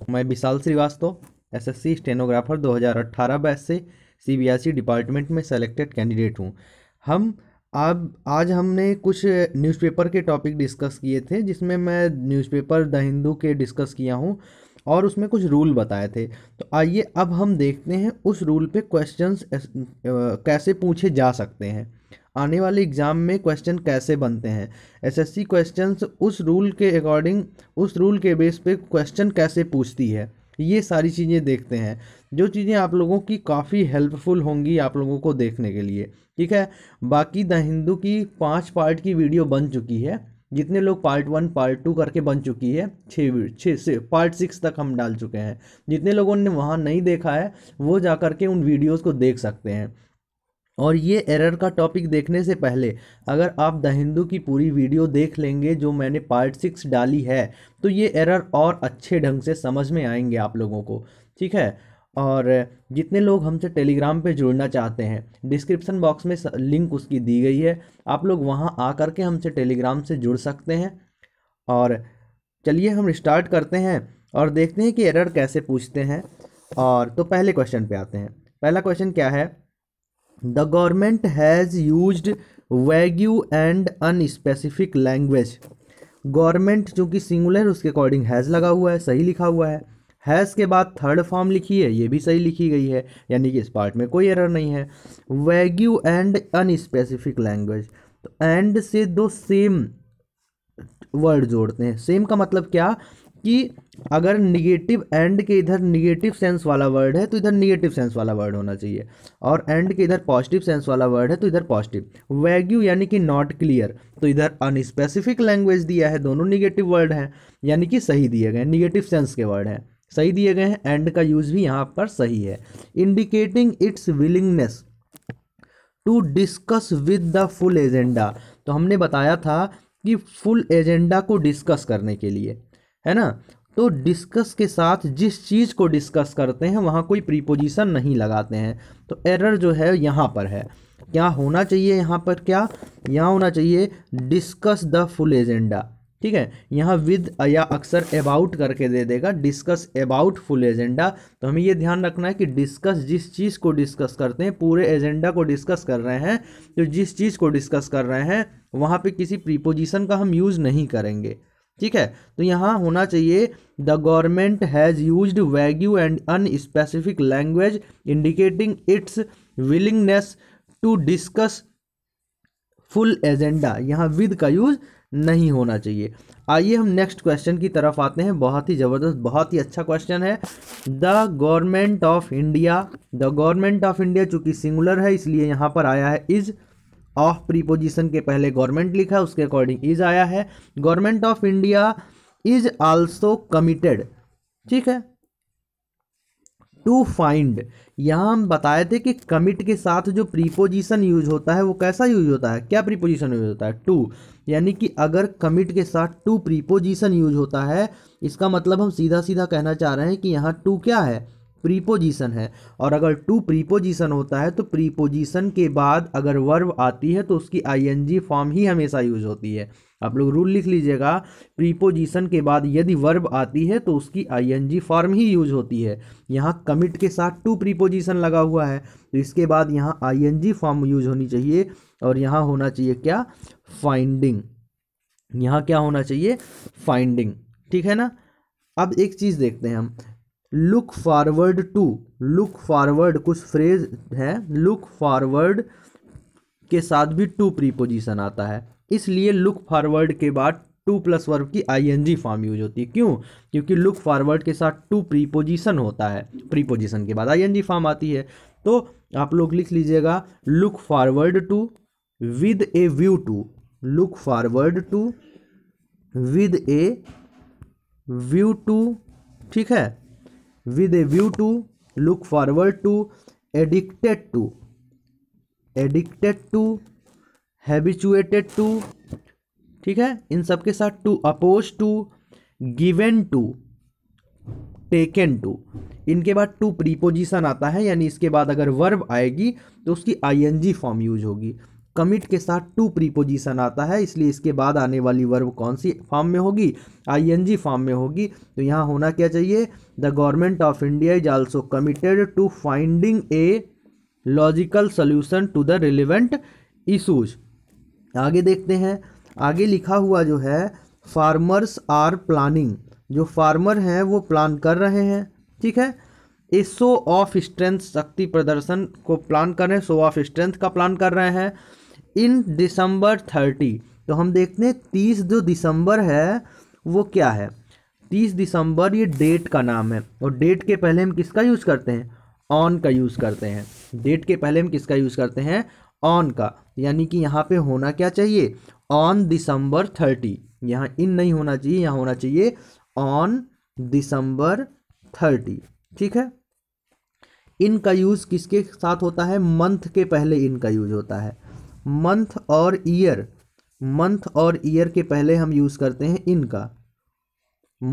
दोस्तों मैं Vishal Srivastava SSC stenographer 2018 batch से सीबीएसई e डिपार्टमेंट में सेलेक्टेड कैंडिडेट हूँ हम अब आज हमने कुछ न्यूज़पेपर के टॉपिक डिस्कस किए थे जिसमें मैं न्यूज़पेपर द हिंदू के डिस्कस किया हूँ और उसमें कुछ रूल बताए थे तो आइए अब हम देखते हैं उस रूल पे क्वेश्चंस कैसे पूछे जा सकते हैं आने वाले एग्ज़ाम में क्वेश्चन कैसे बनते हैं एसएससी क्वेश्चंस उस रूल के अकॉर्डिंग उस रूल के बेस पे क्वेश्चन कैसे पूछती है ये सारी चीज़ें देखते हैं जो चीज़ें आप लोगों की काफ़ी हेल्पफुल होंगी आप लोगों को देखने के लिए ठीक है बाकी द हिंदू की पाँच पार्ट की वीडियो बन चुकी है जितने लोग पार्ट वन पार्ट टू करके बन चुकी है छः छः से पार्ट सिक्स तक हम डाल चुके हैं जितने लोगों ने वहाँ नहीं देखा है वो जा कर के उन वीडियोज़ को देख सकते हैं और ये एरर का टॉपिक देखने से पहले अगर आप द हिंदू की पूरी वीडियो देख लेंगे जो मैंने पार्ट सिक्स डाली है तो ये एरर और अच्छे ढंग से समझ में आएंगे आप लोगों को ठीक है और जितने लोग हमसे टेलीग्राम पे जुड़ना चाहते हैं डिस्क्रिप्शन बॉक्स में लिंक उसकी दी गई है आप लोग वहाँ आ कर के हमसे टेलीग्राम से जुड़ सकते हैं और चलिए हम स्टार्ट करते हैं और देखते हैं कि एरर कैसे पूछते हैं और तो पहले क्वेश्चन पे आते हैं पहला क्वेश्चन क्या है the government has use vague and unspecific language government जो कि सिंगुलर उसके अकॉर्डिंग हैज़ लगा हुआ है सही लिखा हुआ है हैज़ के बाद थर्ड फॉर्म लिखी है ये भी सही लिखी गई है यानी कि इस पार्ट में कोई एरर नहीं है वैग्यू एंड अनस्पेसिफिक लैंग्वेज तो एंड से दो सेम वर्ड जोड़ते हैं सेम का मतलब क्या कि अगर निगेटिव एंड के इधर निगेटिव सेंस वाला वर्ड है तो इधर निगेटिव सेंस वाला वर्ड होना चाहिए और एंड के इधर पॉजिटिव सेंस वाला वर्ड है तो इधर पॉजिटिव वैग्यू यानी कि नॉट क्लियर तो इधर अनस्पेसिफिक लैंग्वेज दिया है दोनों निगेटिव वर्ड हैं यानी कि सही दिए गए निगेटिव सेंस के वर्ड हैं सही दिए गए हैं एंड का यूज़ भी यहाँ पर सही है indicating its willingness to discuss with the full agenda तो हमने बताया था कि फुल एजेंडा को डिस्कस करने के लिए है ना तो डिस्कस के साथ जिस चीज़ को डिस्कस करते हैं वहाँ कोई प्रीपोजिशन नहीं लगाते हैं तो एरर जो है यहाँ पर है क्या होना चाहिए यहाँ पर क्या यहाँ होना चाहिए डिस्कस द फुल एजेंडा ठीक है यहाँ विद या अक्सर अबाउट करके दे देगा डिस्कस अबाउट फुल एजेंडा तो हमें ये ध्यान रखना है कि डिस्कस जिस चीज़ को डिस्कस करते हैं पूरे एजेंडा को डिस्कस कर रहे हैं तो जिस चीज़ को डिस्कस कर रहे हैं वहाँ पे किसी प्रीपोजिशन का हम यूज़ नहीं करेंगे ठीक है तो यहाँ होना चाहिए the government has use vague and unspecific language indicating its willingness to discuss full agenda यहाँ विद का यूज़ नहीं होना चाहिए आइए हम नेक्स्ट क्वेश्चन की तरफ आते हैं बहुत ही ज़बरदस्त बहुत ही अच्छा क्वेश्चन है the government of India the government of India चूंकि सिंगुलर है इसलिए यहाँ पर आया है इज़ ऑफ प्रीपोजिशन के पहले गवर्नमेंट लिखा है उसके अकॉर्डिंग इज आया है government of India is also committed ठीक है टू फाइंड यहां हम बताए थे कि कमिट के साथ जो प्रीपोजिशन यूज होता है वो कैसा यूज होता है क्या प्रीपोजिशन यूज होता है टू यानी कि अगर कमिट के साथ टू प्रीपोजिशन यूज होता है इसका मतलब हम सीधा सीधा कहना चाह रहे हैं कि यहाँ टू क्या है प्रीपोजिशन है और अगर टू प्रीपोजिशन होता है तो प्रीपोजिशन के बाद अगर वर्ब आती है तो उसकी आईएनजी फॉर्म ही हमेशा यूज होती है आप लोग रूल लिख लीजिएगा प्रीपोजिशन के बाद यदि वर्ब आती है तो उसकी आईएनजी फॉर्म ही यूज होती है यहाँ कमिट के साथ टू प्रीपोजिशन लगा हुआ है तो इसके बाद यहाँ आईएनजी फॉर्म यूज होनी चाहिए और यहाँ होना चाहिए क्या फाइंडिंग यहाँ क्या होना चाहिए फाइंडिंग ठीक है ना अब एक चीज़ देखते हैं हम look forward to look forward कुछ फ्रेज है लुक फॉरवर्ड के साथ भी टू प्रीपोजिशन आता है इसलिए लुक फॉरवर्ड के बाद टू प्लस वर्ब की आईएनजी फॉर्म यूज होती है क्यों क्योंकि लुक फॉरवर्ड के साथ टू प्रीपोजिशन होता है प्रीपोजिशन के बाद आईएनजी फॉर्म आती है तो आप लोग लिख लीजिएगा look forward to with a view to look forward to with a view to ठीक है with a view to look forward to addicted to addicted to habituated to ठीक है इन सब के साथ to oppose to given to taken to इनके बाद टू प्रीपोजिशन आता है यानी इसके बाद अगर वर्ब आएगी तो उसकी आई जी फॉर्म यूज होगी कमिट के साथ टू प्रीपोजिशन आता है इसलिए इसके बाद आने वाली वर्ब कौन सी फॉर्म में होगी आईएनजी फॉर्म में होगी तो यहाँ होना क्या चाहिए the government of India is also committed to finding a logical solution to the relevant issues आगे देखते हैं आगे लिखा हुआ जो है फार्मर्स आर प्लानिंग जो फार्मर हैं वो प्लान कर रहे हैं ठीक है ए शो ऑफ स्ट्रेंथ शक्ति प्रदर्शन को प्लान कर रहे हैं शो ऑफ स्ट्रेंथ का प्लान कर रहे हैं इन दिसंबर थर्टी तो हम देखते हैं तीस जो दिसंबर है वो क्या है तीस दिसंबर ये डेट का नाम है और डेट के पहले हम किसका यूज़ करते हैं ऑन का यूज़ करते हैं डेट के पहले हम किसका यूज़ करते हैं ऑन का यानी कि यहाँ पे होना क्या चाहिए ऑन दिसंबर थर्टी यहाँ इन नहीं होना चाहिए यहाँ होना चाहिए ऑन दिसंबर थर्टी ठीक है इन का यूज़ किसके साथ होता है मंथ के पहले इन का यूज होता है मंथ और ईयर मंथ और ईयर के पहले हम यूज़ करते हैं इनका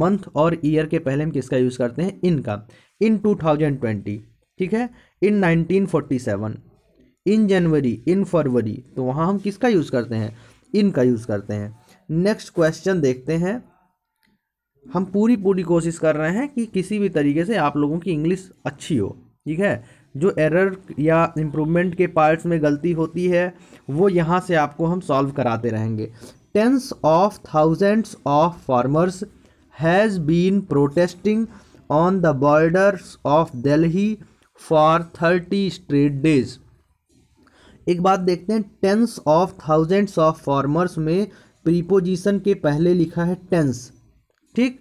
मंथ और ईयर के पहले हम किसका यूज़ करते हैं इनका इन 2020 ठीक है इन 1947 इन जनवरी इन फरवरी तो वहाँ हम किसका यूज़ करते हैं इनका यूज़ करते हैं नेक्स्ट क्वेश्चन देखते हैं हम पूरी पूरी कोशिश कर रहे हैं कि किसी भी तरीके से आप लोगों की इंग्लिश अच्छी हो ठीक है जो एरर या इम्प्रूवमेंट के पार्ट्स में गलती होती है वो यहाँ से आपको हम सॉल्व कराते रहेंगे tens of thousands of farmers has been protesting on the borders of Delhi for thirty straight days एक बात देखते हैं tens of thousands of farmers में प्रीपोजिशन के पहले लिखा है टेंस ठीक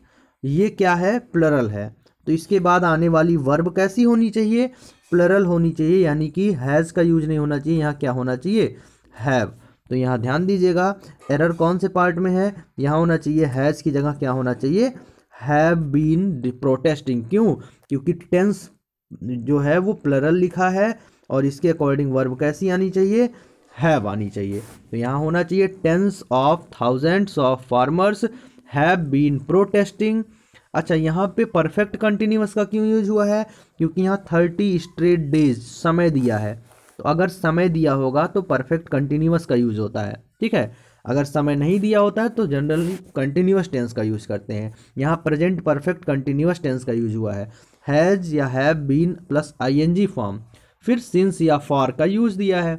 ये क्या है प्लरल है तो इसके बाद आने वाली वर्ब कैसी होनी चाहिए प्लरल होनी चाहिए यानी कि हैज़ का यूज नहीं होना चाहिए यहाँ क्या होना चाहिए हैव तो यहाँ ध्यान दीजिएगा एरर कौन से पार्ट में है यहाँ होना चाहिए हैज़ की जगह क्या होना चाहिए हैव बीन प्रोटेस्टिंग क्यों क्योंकि टेंस जो है वो प्लरल लिखा है और इसके अकॉर्डिंग वर्ब कैसी आनी चाहिए हैव आनी चाहिए तो यहाँ होना चाहिए tens of thousands of farmers have been protesting अच्छा यहाँ पे परफेक्ट कंटिन्यूस का क्यों यूज हुआ है क्योंकि यहाँ थर्टी स्ट्रेट डेज समय दिया है तो अगर समय दिया होगा तो परफेक्ट कंटिन्यूस का यूज होता है ठीक है अगर समय नहीं दिया होता है तो जनरली कंटिन्यूस टेंस का यूज़ करते हैं यहाँ प्रेजेंट परफेक्ट कंटिन्यूस टेंस का यूज हुआ है हैज़ या have been plus ING form फिर सिंस या फॉर का यूज़ दिया है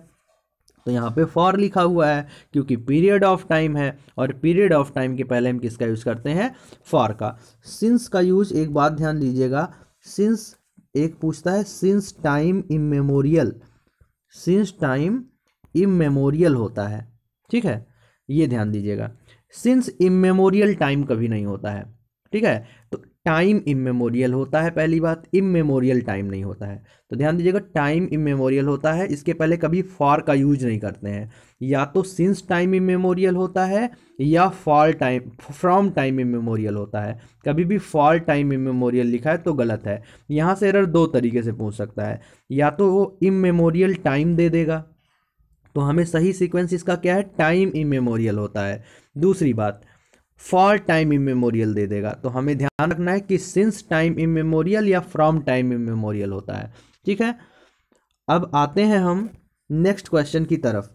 तो यहाँ पे फॉर लिखा हुआ है क्योंकि पीरियड ऑफ टाइम है और पीरियड ऑफ टाइम के पहले हम किसका यूज़ करते हैं फॉर का सिंस का यूज एक बात ध्यान दीजिएगा सिंस एक पूछता है since time immemorial since time immemorial होता है ठीक है ये ध्यान दीजिएगा सिंस इमेमोरियल टाइम कभी नहीं होता है ठीक है तो टाइम इमेमोरियल होता है पहली बात इमेमोरियल टाइम नहीं होता है तो ध्यान दीजिएगा टाइम इमेमोरियल होता है इसके पहले कभी फॉर का यूज नहीं करते हैं या तो सिंस टाइम इमेमोरियल होता है या फॉल टाइम फ्रॉम टाइम इमेमोरियल होता है कभी भी फॉल टाइम इमेमोरियल लिखा है तो गलत है यहाँ से एरर दो तरीके से पूछ सकता है या तो वो इमेमोरियल टाइम दे देगा तो हमें सही सिक्वेंस इसका क्या है टाइम इमेमोरियल होता है दूसरी बात फॉर टाइम इमेमोरियल दे देगा तो हमें ध्यान रखना है कि सिंस टाइम इमेमोरियल या फ्रॉम टाइम इमेमोरियल होता है ठीक है अब आते हैं हम नेक्स्ट क्वेश्चन की तरफ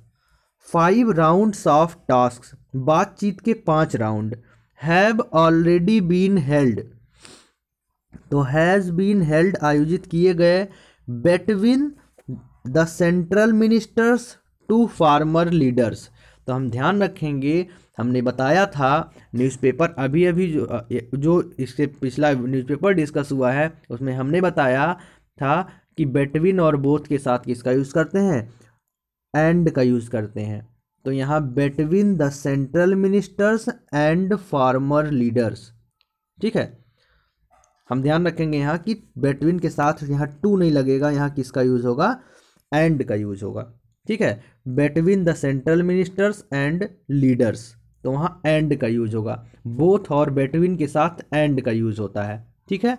फाइव राउंड ऑफ टास्क बातचीत के पांच round have already been held तो हैज़ बीन हेल्ड आयोजित किए गए between the central ministers to farmer leaders तो हम ध्यान रखेंगे हमने बताया था न्यूज़पेपर अभी अभी जो जो इससे पिछला न्यूज़पेपर डिस्कस हुआ है उसमें हमने बताया था कि बेटविन और बोथ के साथ किसका यूज़ करते हैं एंड का यूज़ करते हैं तो यहाँ between the central ministers and farmer leaders ठीक है हम ध्यान रखेंगे यहाँ कि बेटविन के साथ यहाँ टू नहीं लगेगा यहाँ किसका यूज़ होगा एंड का यूज़ होगा ठीक है between the central ministers and leaders तो वहाँ एंड का यूज होगा बोथ और बेटवीन के साथ एंड का यूज होता है ठीक है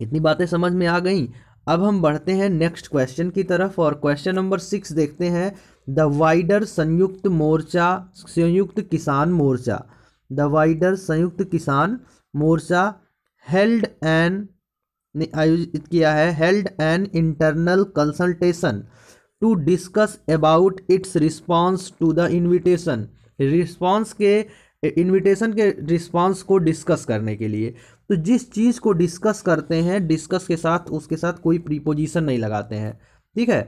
इतनी बातें समझ में आ गई अब हम बढ़ते हैं नेक्स्ट क्वेश्चन की तरफ और क्वेश्चन नंबर सिक्स देखते हैं द वाइडर संयुक्त मोर्चा संयुक्त किसान मोर्चा the wider Samyukta Kisan Morcha held N ने आयोजित किया है held an internal consultation to discuss about its response to the invitation response के इन्विटेशन के रिस्पॉन्स को डिस्कस करने के लिए तो जिस चीज़ को डिस्कस करते हैं डिस्कस के साथ उसके साथ कोई प्रीपोजिशन नहीं लगाते हैं ठीक है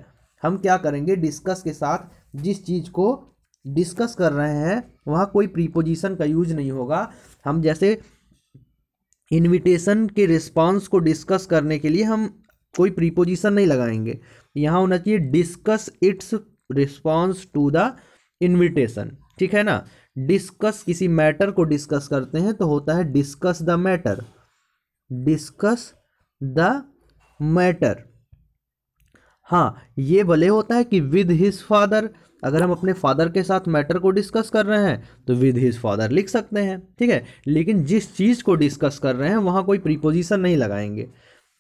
हम क्या करेंगे डिस्कस के साथ जिस चीज़ को डिस्कस कर रहे हैं वहाँ कोई प्रीपोजिशन का यूज नहीं होगा हम जैसे इन्विटेशन के रिस्पॉन्स को डिस्कस करने के लिए हम कोई प्रीपोजिशन नहीं लगाएंगे यहाँ होना चाहिए discuss its response to the invitation ठीक है ना डिस्कस किसी मैटर को डिस्कस करते हैं तो होता है discuss the matter discuss the matter हाँ ये भले होता है कि विद हिज फादर अगर हम अपने फादर के साथ मैटर को डिस्कस कर रहे हैं तो विद हिज फादर लिख सकते हैं ठीक है लेकिन जिस चीज़ को डिस्कस कर रहे हैं वहाँ कोई प्रीपोजिशन नहीं लगाएंगे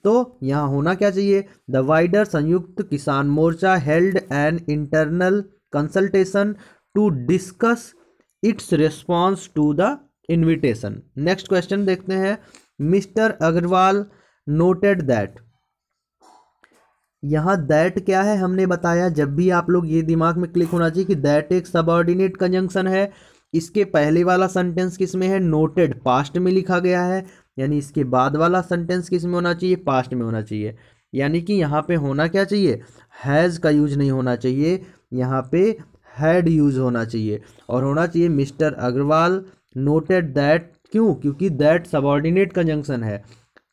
तो यहाँ होना क्या चाहिए the wider Samyukta Kisan Morcha held an internal consultation to discuss its response to the invitation next question देखते हैं मिस्टर अग्रवाल नोटेड दैट यहाँ दैट क्या है हमने बताया जब भी आप लोग ये दिमाग में क्लिक होना चाहिए कि दैट एक सबॉर्डिनेट कंजंक्शन है इसके पहले वाला सेंटेंस किस में है नोटेड पास्ट में लिखा गया है यानी इसके बाद वाला सेंटेंस किस में होना चाहिए पास्ट में होना चाहिए यानी कि यहाँ पे होना क्या चाहिए हैज़ का यूज नहीं होना चाहिए यहाँ पे हैड यूज़ होना चाहिए और होना चाहिए मिस्टर अग्रवाल नोटेड दैट क्यों क्योंकि दैट सबॉर्डिनेट कंजंक्शन है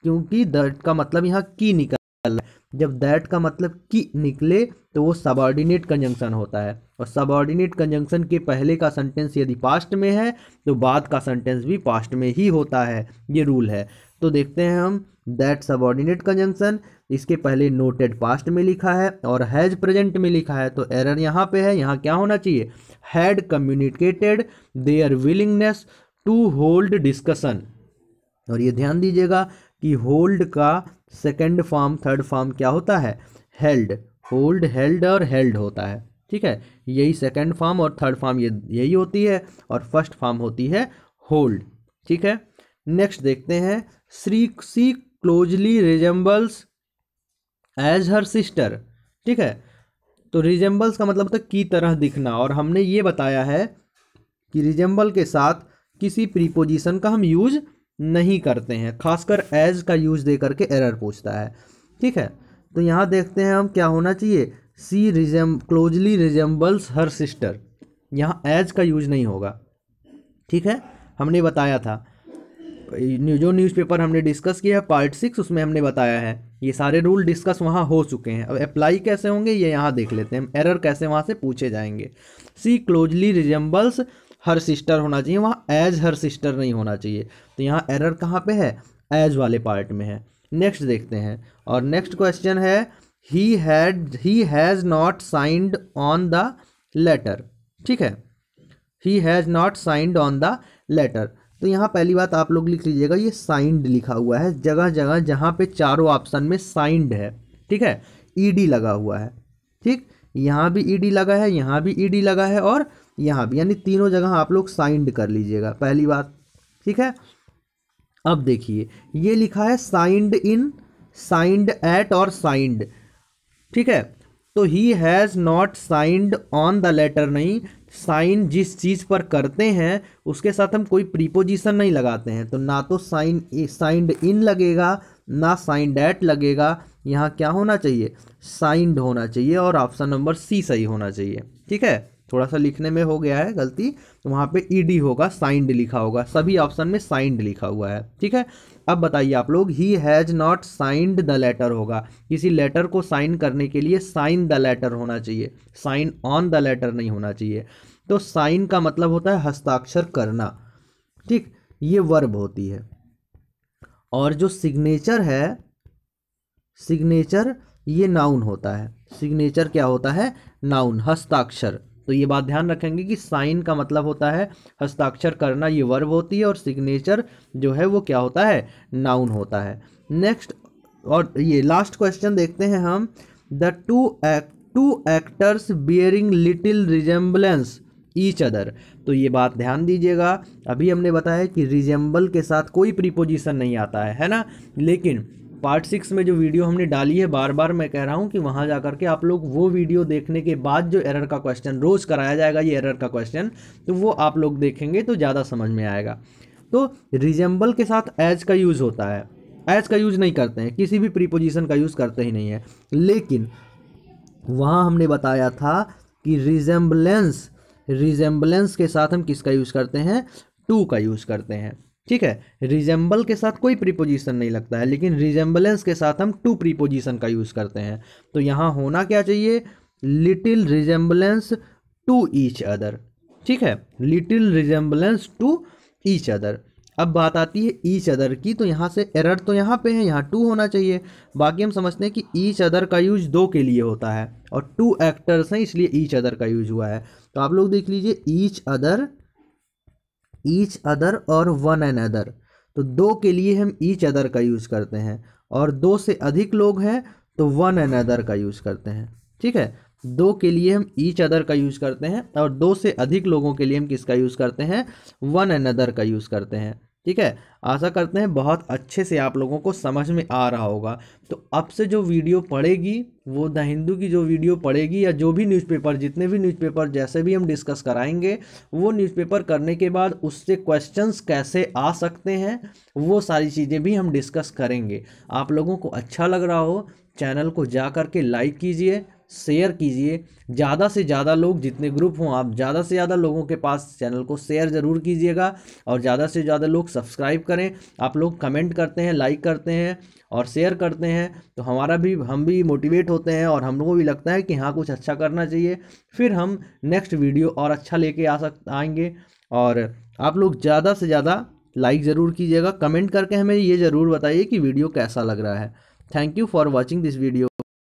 क्योंकि दैट का मतलब यहाँ की निकल है जब दैट का मतलब कि निकले तो वो सबॉर्डिनेट कंजंक्शन होता है और सबॉर्डिनेट कंजंक्शन के पहले का सेंटेंस यदि पास्ट में है तो बाद का सेंटेंस भी पास्ट में ही होता है ये रूल है तो देखते हैं हम दैट सबॉर्डिनेट कंजंक्शन इसके पहले नोटेड पास्ट में लिखा है और हैज प्रेजेंट में लिखा है तो एरर यहाँ पे है यहाँ क्या होना चाहिए had communicated their willingness to hold discussion और ये ध्यान दीजिएगा कि होल्ड का सेकेंड फॉर्म थर्ड फॉर्म क्या होता है हेल्ड होल्ड हेल्ड और हेल्ड होता है ठीक है यही सेकेंड फॉर्म और थर्ड फॉर्म ये यही होती है और फर्स्ट फॉर्म होती है होल्ड ठीक है नेक्स्ट देखते हैं श्री she closely resembles as her sister ठीक है तो रिजेंबल्स का मतलब होता है की तरह दिखना और हमने ये बताया है कि रिजेंबल के साथ किसी प्रीपोजिशन का हम यूज नहीं करते हैं खासकर एज का यूज दे करके एरर पूछता है ठीक है तो यहाँ देखते हैं हम क्या होना चाहिए she resemble closely resembles her sister यहाँ एज का यूज नहीं होगा ठीक है हमने बताया था जो न्यूज़पेपर हमने डिस्कस किया है पार्ट सिक्स उसमें हमने बताया है ये सारे रूल डिस्कस वहाँ हो चुके हैं अब अप्लाई कैसे होंगे ये यहाँ देख लेते हैं एरर कैसे वहाँ से पूछे जाएंगे she closely resembles her sister होना चाहिए वहाँ एज हर सिस्टर नहीं होना चाहिए तो यहाँ एरर कहाँ पे है एज वाले पार्ट में है नेक्स्ट देखते हैं और नेक्स्ट क्वेश्चन है he had he has not signed on the letter ठीक है he has not signed on the letter तो यहाँ पहली बात आप लोग लिख लीजिएगा ये साइंड लिखा हुआ है जगह जगह जहाँ पे चारों ऑप्शन में साइंड है ठीक है ईडी e लगा हुआ है ठीक यहाँ भी ईडी e लगा है यहाँ भी ईडी e लगा है और यहाँ भी यानी तीनों जगह आप लोग साइंड कर लीजिएगा पहली बात ठीक है अब देखिए ये लिखा है साइंड इन साइंड एट और साइंड ठीक है तो he has not signed on the letter नहीं साइन जिस चीज़ पर करते हैं उसके साथ हम कोई प्रीपोजिशन नहीं लगाते हैं तो ना तो साइन साइंड इन लगेगा ना साइंड एट लगेगा यहाँ क्या होना चाहिए साइंड होना चाहिए और ऑप्शन नंबर सी सही होना चाहिए ठीक है थोड़ा सा लिखने में हो गया है गलती तो वहाँ पे ईडी होगा साइंड लिखा होगा सभी ऑप्शन में साइंड लिखा हुआ है ठीक है अब बताइए आप लोग he has not signed the letter होगा किसी लेटर को साइन करने के लिए साइन द लेटर होना चाहिए साइन ऑन द लेटर नहीं होना चाहिए तो साइन का मतलब होता है हस्ताक्षर करना ठीक ये वर्ब होती है और जो सिग्नेचर है सिग्नेचर ये नाउन होता है सिग्नेचर क्या होता है नाउन हस्ताक्षर तो ये बात ध्यान रखेंगे कि साइन का मतलब होता है हस्ताक्षर करना ये वर्ब होती है और सिग्नेचर जो है वो क्या होता है नाउन होता है नेक्स्ट और ये लास्ट क्वेश्चन देखते हैं हम the two act two actors bearing little resemblance each other तो ये बात ध्यान दीजिएगा अभी हमने बताया कि रिजेंबल के साथ कोई प्रीपोजिशन नहीं आता है है ना लेकिन पार्ट सिक्स में जो वीडियो हमने डाली है बार बार मैं कह रहा हूँ कि वहाँ जा करके आप लोग वो वीडियो देखने के बाद जो एरर का क्वेश्चन रोज़ कराया जाएगा ये एरर का क्वेश्चन तो वो आप लोग देखेंगे तो ज़्यादा समझ में आएगा तो रिजेंबल के साथ एज का यूज़ होता है एज का यूज़ नहीं करते हैं किसी भी प्रीपोजिशन का यूज़ करते ही नहीं है लेकिन वहाँ हमने बताया था कि रिजेंबलेंस रिजेंबलेंस के साथ हम किसका यूज़ करते हैं टू का यूज़ करते हैं ठीक है रिजेंबल के साथ कोई प्रीपोजिशन नहीं लगता है लेकिन रिजेंबलेंस के साथ हम टू प्रीपोजिशन का यूज़ करते हैं तो यहाँ होना क्या चाहिए little resemblance to each other ठीक है little resemblance to each other अब बात आती है ईच अदर की तो यहाँ से एरर तो यहाँ पे है यहाँ टू होना चाहिए बाकी हम समझते हैं कि ईच अदर का यूज दो के लिए होता है और टू एक्टर्स हैं इसलिए ईच अदर का यूज हुआ है तो आप लोग देख लीजिए ईच अदर ईच अदर और वन एन अदर तो दो के लिए हम ईच अदर का यूज़ करते हैं और दो से अधिक लोग हैं तो वन एन अदर का यूज़ करते हैं ठीक है दो के लिए हम ईच अदर का यूज़ करते हैं और दो से अधिक लोगों के लिए हम किसका यूज़ करते हैं वन एन अदर का यूज़ करते हैं ठीक है आशा करते हैं बहुत अच्छे से आप लोगों को समझ में आ रहा होगा तो अब से जो वीडियो पड़ेगी वो द हिंदू की जो वीडियो पड़ेगी या जो भी न्यूज़पेपर जितने भी न्यूज़पेपर जैसे भी हम डिस्कस कराएंगे वो न्यूज़पेपर करने के बाद उससे क्वेश्चंस कैसे आ सकते हैं वो सारी चीज़ें भी हम डिस्कस करेंगे आप लोगों को अच्छा लग रहा हो चैनल को जा करके लाइक कीजिए शेयर कीजिए ज़्यादा से ज़्यादा लोग जितने ग्रुप हों आप ज़्यादा से ज़्यादा लोगों के पास चैनल को शेयर ज़रूर कीजिएगा और ज़्यादा से ज़्यादा लोग सब्सक्राइब करें आप लोग कमेंट करते हैं लाइक करते हैं और शेयर करते हैं तो हमारा भी हम भी मोटिवेट होते हैं और हम लोगों को भी लगता है कि हाँ कुछ अच्छा करना चाहिए फिर हम नेक्स्ट वीडियो और अच्छा लेके आ सक आएंगे और आप लोग ज़्यादा से ज़्यादा लाइक ज़रूर कीजिएगा कमेंट करके हमें ये ज़रूर बताइए कि वीडियो कैसा लग रहा है thank you for watching this video